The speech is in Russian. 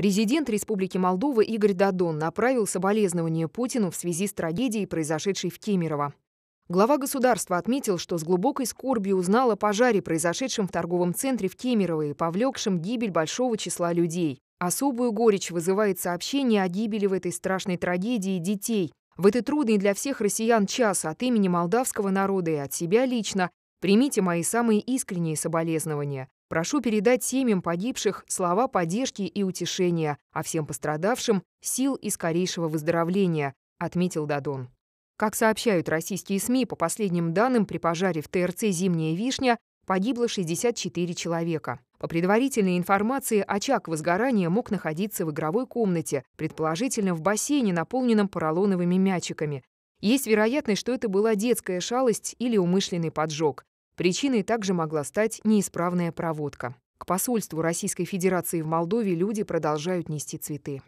Президент Республики Молдова Игорь Дадон направил соболезнования Путину в связи с трагедией, произошедшей в Кемерово. Глава государства отметил, что с глубокой скорбью узнал о пожаре, произошедшем в торговом центре в Кемерово и повлекшем гибель большого числа людей. Особую горечь вызывает сообщение о гибели в этой страшной трагедии детей. В этот трудный для всех россиян час от имени молдавского народа и от себя лично примите мои самые искренние соболезнования. Прошу передать семьям погибших слова поддержки и утешения, а всем пострадавшим — сил и скорейшего выздоровления», — отметил Дадон. Как сообщают российские СМИ, по последним данным, при пожаре в ТРЦ «Зимняя вишня» погибло 64 человека. По предварительной информации, очаг возгорания мог находиться в игровой комнате, предположительно в бассейне, наполненном поролоновыми мячиками. Есть вероятность, что это была детская шалость или умышленный поджог. Причиной также могла стать неисправная проводка. К посольству Российской Федерации в Молдове люди продолжают нести цветы.